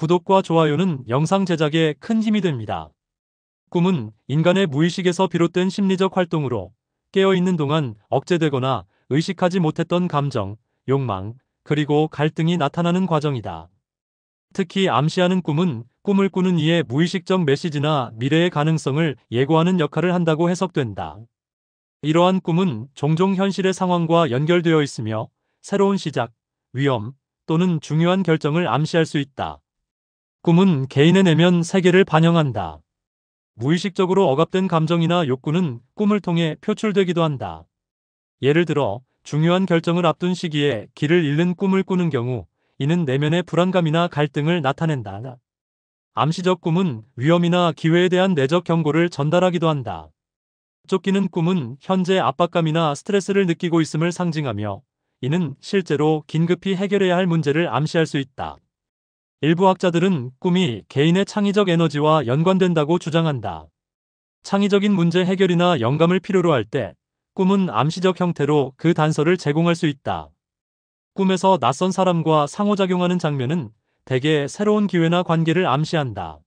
구독과 좋아요는 영상 제작에 큰 힘이 됩니다. 꿈은 인간의 무의식에서 비롯된 심리적 활동으로 깨어있는 동안 억제되거나 의식하지 못했던 감정, 욕망, 그리고 갈등이 나타나는 과정이다. 특히 암시하는 꿈은 꿈을 꾸는 이의 무의식적 메시지나 미래의 가능성을 예고하는 역할을 한다고 해석된다. 이러한 꿈은 종종 현실의 상황과 연결되어 있으며 새로운 시작, 위험 또는 중요한 결정을 암시할 수 있다. 꿈은 개인의 내면 세계를 반영한다. 무의식적으로 억압된 감정이나 욕구는 꿈을 통해 표출되기도 한다. 예를 들어 중요한 결정을 앞둔 시기에 길을 잃는 꿈을 꾸는 경우 이는 내면의 불안감이나 갈등을 나타낸다. 암시적 꿈은 위험이나 기회에 대한 내적 경고를 전달하기도 한다. 쫓기는 꿈은 현재 압박감이나 스트레스를 느끼고 있음을 상징하며 이는 실제로 긴급히 해결해야 할 문제를 암시할 수 있다. 일부 학자들은 꿈이 개인의 창의적 에너지와 연관된다고 주장한다. 창의적인 문제 해결이나 영감을 필요로 할 때 꿈은 암시적 형태로 그 단서를 제공할 수 있다. 꿈에서 낯선 사람과 상호작용하는 장면은 대개 새로운 기회나 관계를 암시한다.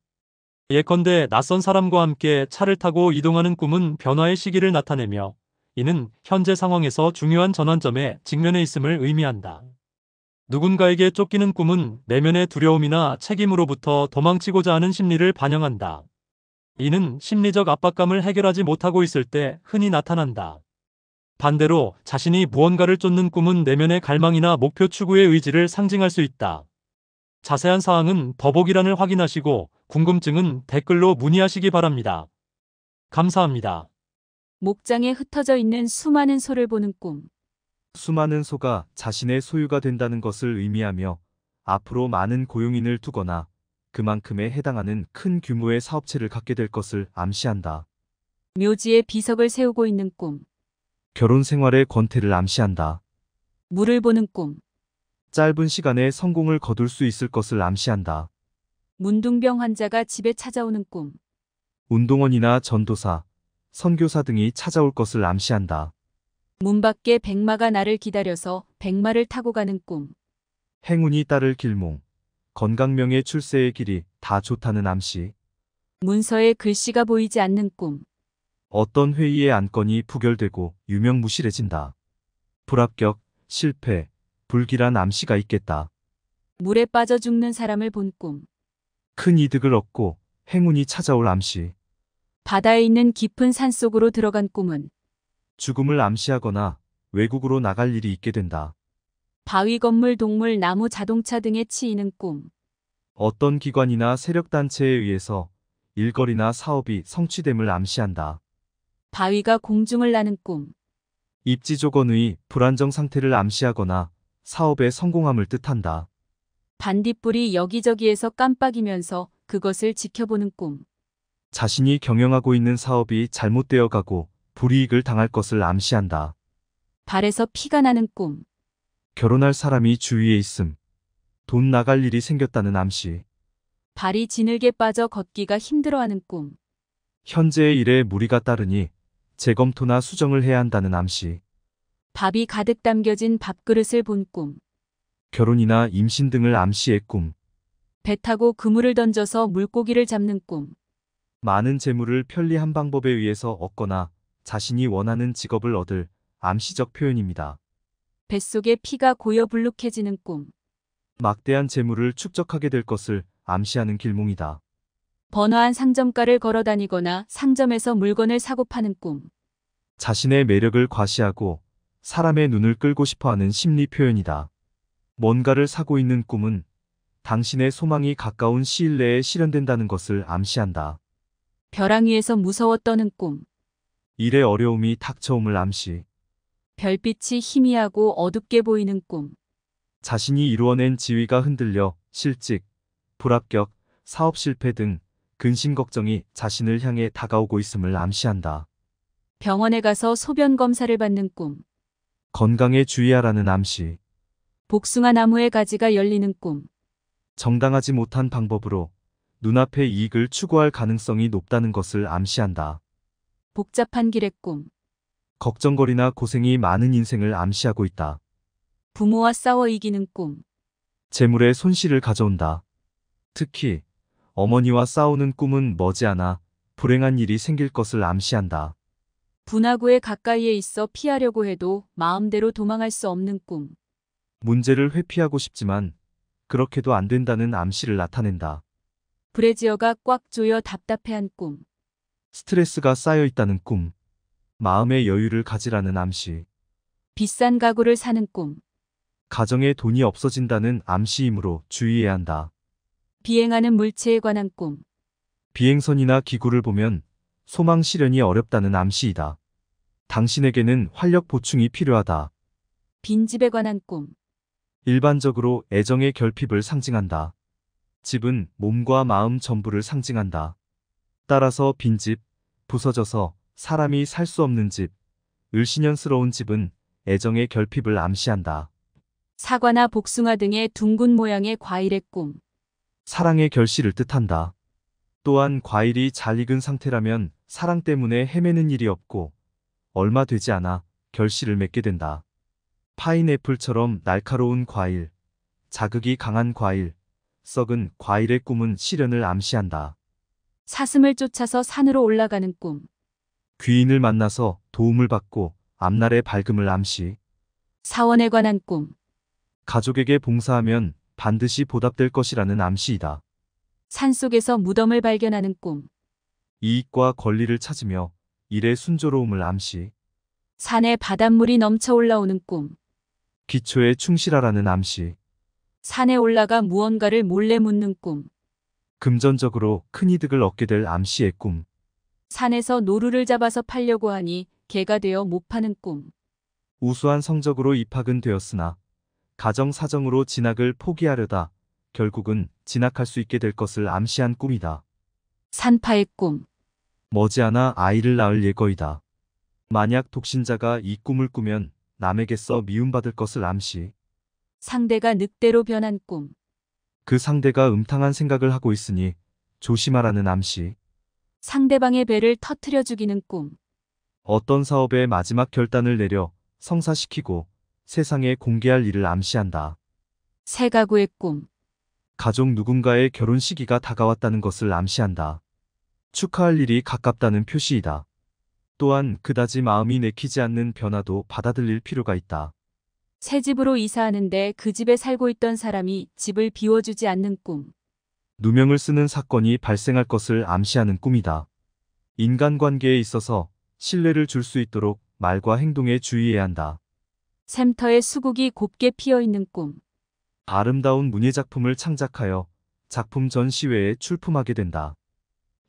예컨대 낯선 사람과 함께 차를 타고 이동하는 꿈은 변화의 시기를 나타내며 이는 현재 상황에서 중요한 전환점에 직면해 있음을 의미한다. 누군가에게 쫓기는 꿈은 음. 내면의 두려움이나 책임으로부터 도망치고자 하는 심리를 반영한다. 이는 심리적 압박감을 해결하지 못하고 있을 때 흔히 나타난다. 반대로 자신이 무언가를 쫓는 꿈은 내면의 갈망이나 목표 추구의 의지를 상징할 수 있다. 자세한 사항은 더보기란을 확인하시고 궁금증은 댓글로 문의하시기 바랍니다. 감사합니다. 목장에 흩어져 있는 수많은 소를 보는 꿈. 수많은 소가 자신의 소유가 된다는 것을 의미하며 앞으로 많은 고용인을 두거나 그만큼에 해당하는 큰 규모의 사업체를 갖게 될 것을 암시한다. 묘지에 비석을 세우고 있는 꿈. 결혼 생활의 권태를 암시한다. 물을 보는 꿈. 짧은 시간에 성공을 거둘 수 있을 것을 암시한다. 문둥병 환자가 집에 찾아오는 꿈. 운동원이나 전도사, 선교사 등이 찾아올 것을 암시한다. 문 밖에 백마가 나를 기다려서 백마를 타고 가는 꿈. 행운이 따를 길몽. 건강명의 출세의 길이 다 좋다는 암시. 문서에 글씨가 보이지 않는 꿈. 어떤 회의의 안건이 부결되고 유명무실해진다. 불합격, 실패, 불길한 암시가 있겠다. 물에 빠져 죽는 사람을 본 꿈. 큰 이득을 얻고 행운이 찾아올 암시. 바다에 있는 깊은 산속으로 들어간 꿈은 죽음을 암시하거나 외국으로 나갈 일이 있게 된다. 바위 건물, 동물, 나무, 자동차 등에 치이는 꿈. 어떤 기관이나 세력단체에 의해서 일거리나 사업이 성취됨을 암시한다. 바위가 공중을 나는 꿈. 입지조건의 불안정 상태를 암시하거나 사업의 성공함을 뜻한다. 반딧불이 여기저기에서 깜빡이면서 그것을 지켜보는 꿈. 자신이 경영하고 있는 사업이 잘못되어 가고 불이익을 당할 것을 암시한다. 발에서 피가 나는 꿈. 결혼할 사람이 주위에 있음. 돈 나갈 일이 생겼다는 암시. 발이 지늘게 빠져 걷기가 힘들어하는 꿈. 현재의 일에 무리가 따르니 재검토나 수정을 해야 한다는 암시. 밥이 가득 담겨진 밥그릇을 본 꿈. 결혼이나 임신 등을 암시의 꿈. 배 타고 그물을 던져서 물고기를 잡는 꿈. 많은 재물을 편리한 방법에 의해서 얻거나 자신이 원하는 직업을 얻을 암시적 표현입니다. 뱃속에 피가 고여 불룩해지는 꿈. 막대한 재물을 축적하게 될 것을 암시하는 길몽이다. 번화한 상점가를 걸어다니거나 상점에서 물건을 사고 파는 꿈. 자신의 매력을 과시하고 사람의 눈을 끌고 싶어하는 심리 표현이다. 뭔가를 사고 있는 꿈은 당신의 소망이 가까운 시일 내에 실현된다는 것을 암시한다. 벼랑 위에서 무서워 떠는 꿈. 일의 어려움이 닥쳐옴을 암시. 별빛이 희미하고 어둡게 보이는 꿈. 자신이 이루어낸 지위가 흔들려 실직, 불합격, 사업 실패 등 근심 걱정이 자신을 향해 다가오고 있음을 암시한다. 병원에 가서 소변 검사를 받는 꿈. 건강에 주의하라는 암시. 복숭아 나무의 가지가 열리는 꿈. 정당하지 못한 방법으로 눈앞의 이익을 추구할 가능성이 높다는 것을 암시한다. 복잡한 길의 꿈. 걱정거리나 고생이 많은 인생을 암시하고 있다. 부모와 싸워 이기는 꿈. 재물의 손실을 가져온다. 특히 어머니와 싸우는 꿈은 머지않아 불행한 일이 생길 것을 암시한다. 분화구에 가까이에 있어 피하려고 해도 마음대로 도망할 수 없는 꿈. 문제를 회피하고 싶지만 그렇게도 안 된다는 암시를 나타낸다. 브레지어가 꽉 조여 답답해한 꿈. 스트레스가 쌓여 있다는 꿈, 마음의 여유를 가지라는 암시, 비싼 가구를 사는 꿈, 가정에 돈이 없어진다는 암시이므로 주의해야 한다. 비행하는 물체에 관한 꿈, 비행선이나 기구를 보면 소망 실현이 어렵다는 암시이다. 당신에게는 활력 보충이 필요하다. 빈집에 관한 꿈, 일반적으로 애정의 결핍을 상징한다. 집은 몸과 마음 전부를 상징한다. 따라서 빈집, 부서져서 사람이 살 수 없는 집, 을신연스러운 집은 애정의 결핍을 암시한다. 사과나 복숭아 등의 둥근 모양의 과일의 꿈. 사랑의 결실을 뜻한다. 또한 과일이 잘 익은 상태라면 사랑 때문에 헤매는 일이 없고 얼마 되지 않아 결실을 맺게 된다. 파인애플처럼 날카로운 과일, 자극이 강한 과일, 썩은 과일의 꿈은 실현을 암시한다. 사슴을 쫓아서 산으로 올라가는 꿈. 귀인을 만나서 도움을 받고 앞날의 밝음을 암시. 사원에 관한 꿈. 가족에게 봉사하면 반드시 보답될 것이라는 암시이다. 산속에서 무덤을 발견하는 꿈. 이익과 권리를 찾으며 일의 순조로움을 암시. 산에 바닷물이 넘쳐 올라오는 꿈. 기초에 충실하라는 암시. 산에 올라가 무언가를 몰래 묻는 꿈. 금전적으로 큰 이득을 얻게 될암시의 꿈. 산에서 노루를 잡아서 팔려고 하니 개가 되어 못 파는 꿈. 우수한 성적으로 입학은 되었으나 가정 사정으로 진학을 포기하려다 결국은 진학할 수 있게 될 것을 암시한 꿈이다. 산파의 꿈. 머지않아 아이를 낳을 예거이다. 만약 독신자가 이 꿈을 꾸면 남에게서 미움받을 것을 암시. 상대가 늑대로 변한 꿈. 그 상대가 음탕한 생각을 하고 있으니 조심하라는 암시. 상대방의 배를 터트려 죽이는 꿈. 어떤 사업의 마지막 결단을 내려 성사시키고 세상에 공개할 일을 암시한다. 새 가구의 꿈. 가족 누군가의 결혼 시기가 다가왔다는 것을 암시한다. 축하할 일이 가깝다는 표시이다. 또한 그다지 마음이 내키지 않는 변화도 받아들일 필요가 있다. 새 집으로 이사하는데 그 집에 살고 있던 사람이 집을 비워주지 않는 꿈. 누명을 쓰는 사건이 발생할 것을 암시하는 꿈이다. 인간관계에 있어서 신뢰를 줄 수 있도록 말과 행동에 주의해야 한다. 샘터의 수국이 곱게 피어있는 꿈. 아름다운 문예작품을 창작하여 작품 전시회에 출품하게 된다.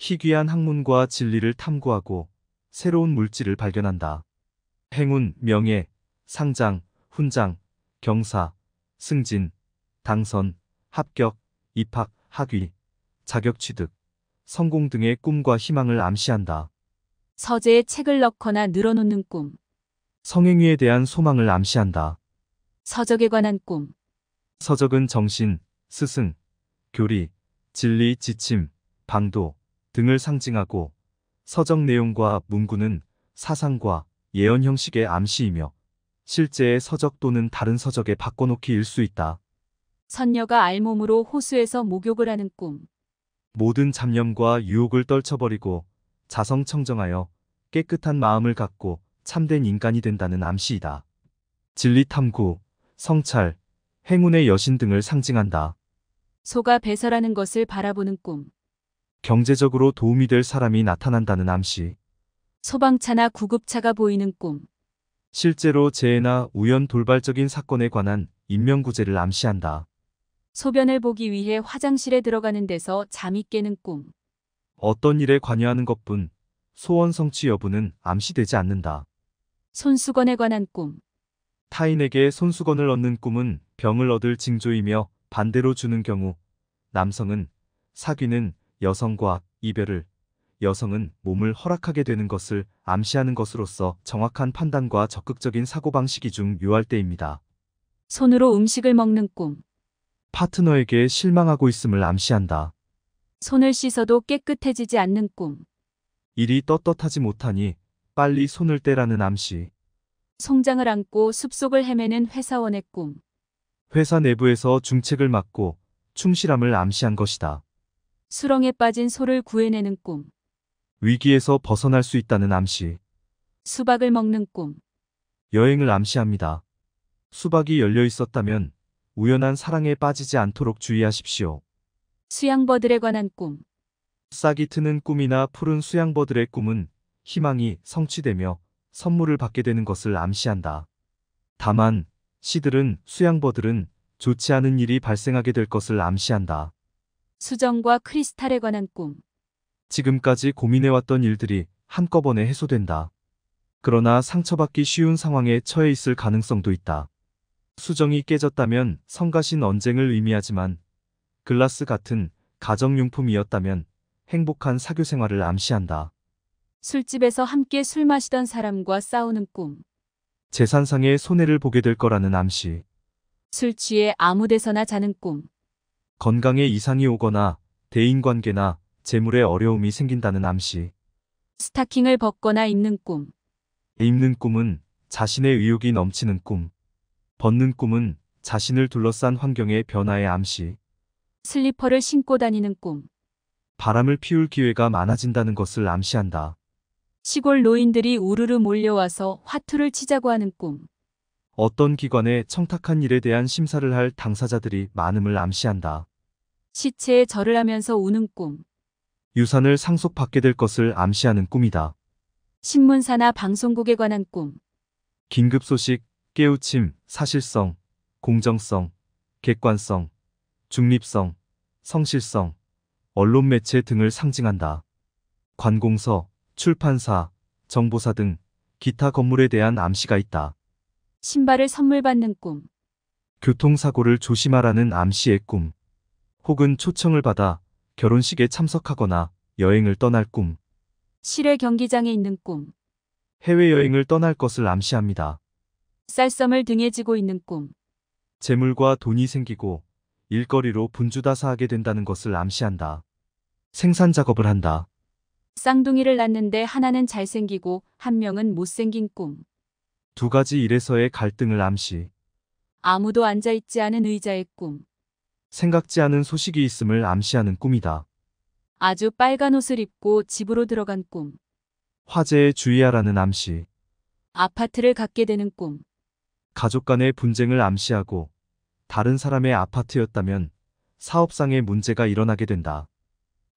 희귀한 학문과 진리를 탐구하고 새로운 물질을 발견한다. 행운, 명예, 상장, 훈장, 경사, 승진, 당선, 합격, 입학, 학위, 자격 취득, 성공 등의 꿈과 희망을 암시한다. 서재에 책을 넣거나 늘어놓는 꿈, 성행위에 대한 소망을 암시한다. 서적에 관한 꿈, 서적은 정신, 스승, 교리, 진리, 지침, 방도 등을 상징하고 서적 내용과 문구는 사상과 예언 형식의 암시이며 실제의 서적 또는 다른 서적에 바꿔놓기일 수 있다. 선녀가 알몸으로 호수에서 목욕을 하는 꿈. 모든 잡념과 유혹을 떨쳐버리고 자성청정하여 깨끗한 마음을 갖고 참된 인간이 된다는 암시이다. 진리탐구, 성찰, 행운의 여신 등을 상징한다. 소가 배설하는 것을 바라보는 꿈. 경제적으로 도움이 될 사람이 나타난다는 암시. 소방차나 구급차가 보이는 꿈. 실제로 재해나 우연 돌발적인 사건에 관한 인명구제를 암시한다. 소변을 보기 위해 화장실에 들어가는 데서 잠이 깨는 꿈. 어떤 일에 관여하는 것뿐 소원 성취 여부는 암시되지 않는다. 손수건에 관한 꿈. 타인에게 손수건을 얻는 꿈은 병을 얻을 징조이며 반대로 주는 경우 남성은 사귀는 여성과 이별을 여성은 몸을 허락하게 되는 것을 암시하는 것으로서 정확한 판단과 적극적인 사고방식이 중 묘할 때입니다. 손으로 음식을 먹는 꿈. 파트너에게 실망하고 있음을 암시한다. 손을 씻어도 깨끗해지지 않는 꿈. 일이 떳떳하지 못하니 빨리 손을 떼라는 암시. 송장을 안고 숲속을 헤매는 회사원의 꿈. 회사 내부에서 중책을 맡고 충실함을 암시한 것이다. 수렁에 빠진 소를 구해내는 꿈. 위기에서 벗어날 수 있다는 암시. 수박을 먹는 꿈. 여행을 암시합니다. 수박이 열려 있었다면 우연한 사랑에 빠지지 않도록 주의하십시오. 수양버들에 관한 꿈. 싹이 트는 꿈이나 푸른 수양버들의 꿈은 희망이 성취되며 선물을 받게 되는 것을 암시한다. 다만 시들은 수양버들은 좋지 않은 일이 발생하게 될 것을 암시한다. 수정과 크리스탈에 관한 꿈. 지금까지 고민해왔던 일들이 한꺼번에 해소된다. 그러나 상처받기 쉬운 상황에 처해 있을 가능성도 있다. 수정이 깨졌다면 성가신 언쟁을 의미하지만 글라스 같은 가정용품이었다면 행복한 사교 생활을 암시한다. 술집에서 함께 술 마시던 사람과 싸우는 꿈. 재산상의 손해를 보게 될 거라는 암시. 술 취해 아무 데서나 자는 꿈. 건강에 이상이 오거나 대인관계나 재물에 어려움이 생긴다는 암시. 스타킹을 벗거나 입는 꿈. 입는 꿈은 자신의 의욕이 넘치는 꿈. 벗는 꿈은 자신을 둘러싼 환경의 변화의 암시. 슬리퍼를 신고 다니는 꿈. 바람을 피울 기회가 많아진다는 것을 암시한다. 시골 노인들이 우르르 몰려와서 화투를 치자고 하는 꿈. 어떤 기관에 청탁한 일에 대한 심사를 할 당사자들이 많음을 암시한다. 시체에 절을 하면서 우는 꿈. 유산을 상속받게 될 것을 암시하는 꿈이다. 신문사나 방송국에 관한 꿈. 긴급 소식, 깨우침, 사실성, 공정성, 객관성, 중립성, 성실성, 언론 매체 등을 상징한다. 관공서, 출판사, 정보사 등 기타 건물에 대한 암시가 있다. 신발을 선물 받는 꿈. 교통사고를 조심하라는 암시의 꿈. 혹은 초청을 받아 결혼식에 참석하거나 여행을 떠날 꿈, 실외 경기장에 있는 꿈, 해외여행을 떠날 것을 암시합니다. 쌀썸을 등에 지고 있는 꿈, 재물과 돈이 생기고 일거리로 분주다사하게 된다는 것을 암시한다. 생산 작업을 한다. 쌍둥이를 낳는데 하나는 잘생기고 한 명은 못생긴 꿈, 두 가지 일에서의 갈등을 암시. 아무도 앉아있지 않은 의자의 꿈, 생각지 않은 소식이 있음을 암시하는 꿈이다. 아주 빨간 옷을 입고 집으로 들어간 꿈. 화재에 주의하라는 암시. 아파트를 갖게 되는 꿈. 가족 간의 분쟁을 암시하고 다른 사람의 아파트였다면 사업상의 문제가 일어나게 된다.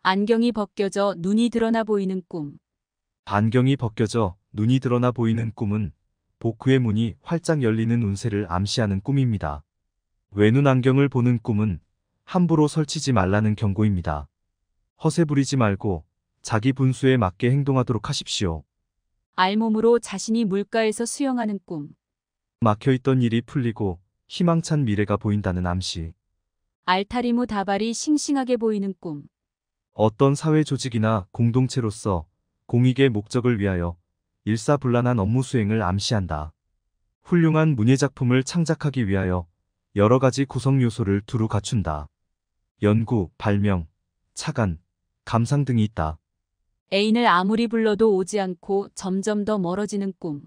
안경이 벗겨져 눈이 드러나 보이는 꿈. 안경이 벗겨져 눈이 드러나 보이는 꿈은 복후의 문이 활짝 열리는 운세를 암시하는 꿈입니다. 외눈 안경을 보는 꿈은 함부로 설치지 말라는 경고입니다. 허세 부리지 말고 자기 분수에 맞게 행동하도록 하십시오. 알몸으로 자신이 물가에서 수영하는 꿈. 막혀있던 일이 풀리고 희망찬 미래가 보인다는 암시. 알타리무 다발이 싱싱하게 보이는 꿈. 어떤 사회 조직이나 공동체로서 공익의 목적을 위하여 일사불란한 업무 수행을 암시한다. 훌륭한 문예작품을 창작하기 위하여 여러 가지 구성 요소를 두루 갖춘다. 연구, 발명, 착안, 감상 등이 있다. 애인을 아무리 불러도 오지 않고 점점 더 멀어지는 꿈.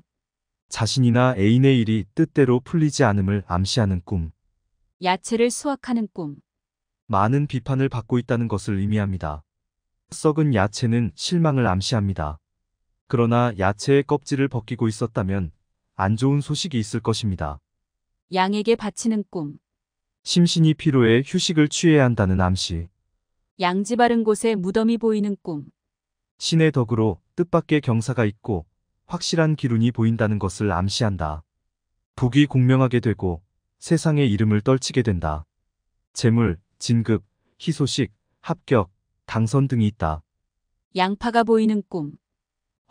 자신이나 애인의 일이 뜻대로 풀리지 않음을 암시하는 꿈. 야채를 수확하는 꿈. 많은 비판을 받고 있다는 것을 의미합니다. 썩은 야채는 실망을 암시합니다. 그러나 야채의 껍질을 벗기고 있었다면 안 좋은 소식이 있을 것입니다. 양에게 바치는 꿈. 심신이 피로해 휴식을 취해야 한다는 암시. 양지 바른 곳에 무덤이 보이는 꿈. 신의 덕으로 뜻밖의 경사가 있고 확실한 기운이 보인다는 것을 암시한다. 북이 공명하게 되고 세상의 이름을 떨치게 된다. 재물, 진급, 희소식, 합격, 당선 등이 있다. 양파가 보이는 꿈.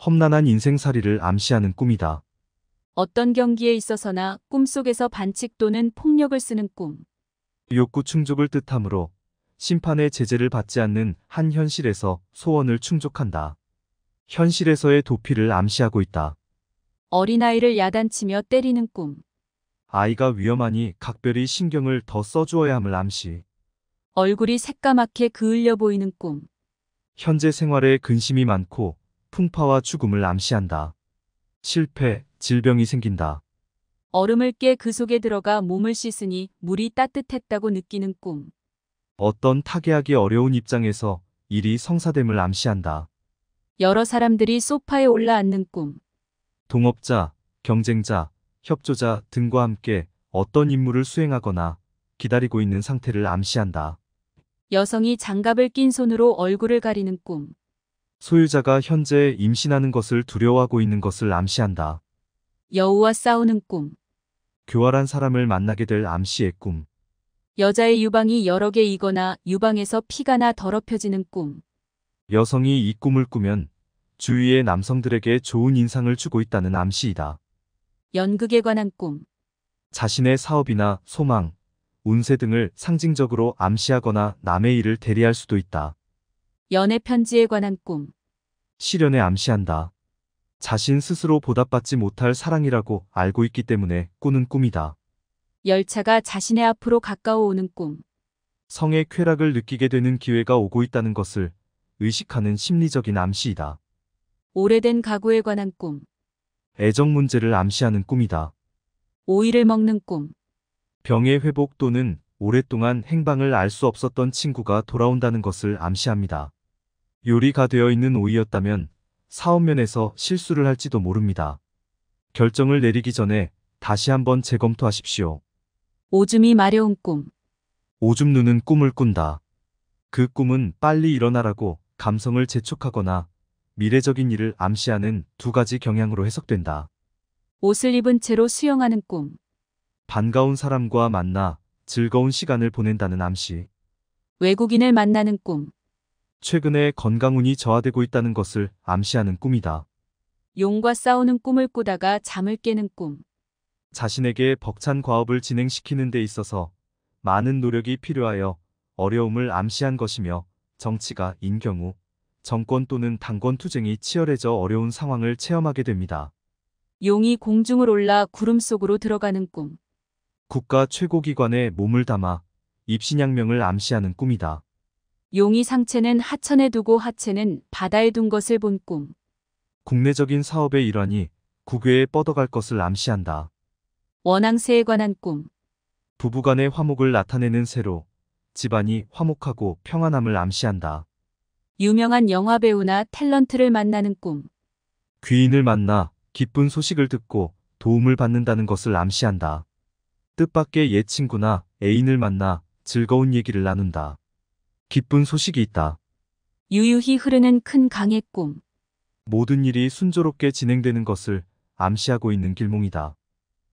험난한 인생살이를 암시하는 꿈이다. 어떤 경기에 있어서나 꿈속에서 반칙 또는 폭력을 쓰는 꿈. 욕구 충족을 뜻하므로 심판의 제재를 받지 않는 한 현실에서 소원을 충족한다. 현실에서의 도피를 암시하고 있다. 어린아이를 야단치며 때리는 꿈. 아이가 위험하니 각별히 신경을 더 써주어야 함을 암시. 얼굴이 새까맣게 그을려 보이는 꿈. 현재 생활에 근심이 많고 풍파와 죽음을 암시한다. 실패, 질병이 생긴다. 얼음을 깨 그 속에 들어가 몸을 씻으니 물이 따뜻했다고 느끼는 꿈. 어떤 타개하기 어려운 입장에서 일이 성사됨을 암시한다. 여러 사람들이 소파에 올라앉는 꿈. 동업자, 경쟁자, 협조자 등과 함께 어떤 임무를 수행하거나 기다리고 있는 상태를 암시한다. 여성이 장갑을 낀 손으로 얼굴을 가리는 꿈. 소유자가 현재 임신하는 것을 두려워하고 있는 것을 암시한다. 여우와 싸우는 꿈. 교활한 사람을 만나게 될암시의 꿈. 여자의 유방이 여러 개이거나 유방에서 피가 나 더럽혀지는 꿈. 여성이 이 꿈을 꾸면 주위의 남성들에게 좋은 인상을 주고 있다는 암시이다. 연극에 관한 꿈. 자신의 사업이나 소망, 운세 등을 상징적으로 암시하거나 남의 일을 대리할 수도 있다. 연애 편지에 관한 꿈. 실연에 암시한다. 자신 스스로 보답받지 못할 사랑이라고 알고 있기 때문에 꾸는 꿈이다. 열차가 자신의 앞으로 가까워오는 꿈. 성의 쾌락을 느끼게 되는 기회가 오고 있다는 것을 의식하는 심리적인 암시이다. 오래된 가구에 관한 꿈. 애정 문제를 암시하는 꿈이다. 오이를 먹는 꿈. 병의 회복 또는 오랫동안 행방을 알 수 없었던 친구가 돌아온다는 것을 암시합니다. 요리가 되어 있는 오이였다면 사업면에서 실수를 할지도 모릅니다. 결정을 내리기 전에 다시 한번 재검토하십시오. 오줌이 마려운 꿈. 오줌 누는 꿈을 꾼다. 그 꿈은 빨리 일어나라고 감성을 재촉하거나 미래적인 일을 암시하는 두 가지 경향으로 해석된다. 옷을 입은 채로 수영하는 꿈. 반가운 사람과 만나 즐거운 시간을 보낸다는 암시. 외국인을 만나는 꿈. 최근에 건강운이 저하되고 있다는 것을 암시하는 꿈이다. 용과 싸우는 꿈을 꾸다가 잠을 깨는 꿈. 자신에게 벅찬 과업을 진행시키는 데 있어서 많은 노력이 필요하여 어려움을 암시한 것이며 정치가 인 경우 정권 또는 당권 투쟁이 치열해져 어려운 상황을 체험하게 됩니다. 용이 공중을 올라 구름 속으로 들어가는 꿈. 국가 최고기관에 몸을 담아 입신양명을 암시하는 꿈이다. 용이 상체는 하천에 두고 하체는 바다에 둔 것을 본 꿈. 국내적인 사업의 일환이 국외에 뻗어갈 것을 암시한다. 원앙새에 관한 꿈. 부부간의 화목을 나타내는 새로 집안이 화목하고 평안함을 암시한다. 유명한 영화배우나 탤런트를 만나는 꿈. 귀인을 만나 기쁜 소식을 듣고 도움을 받는다는 것을 암시한다. 뜻밖의 옛 친구나 애인을 만나 즐거운 얘기를 나눈다. 기쁜 소식이 있다. 유유히 흐르는 큰 강의 꿈. 모든 일이 순조롭게 진행되는 것을 암시하고 있는 길몽이다.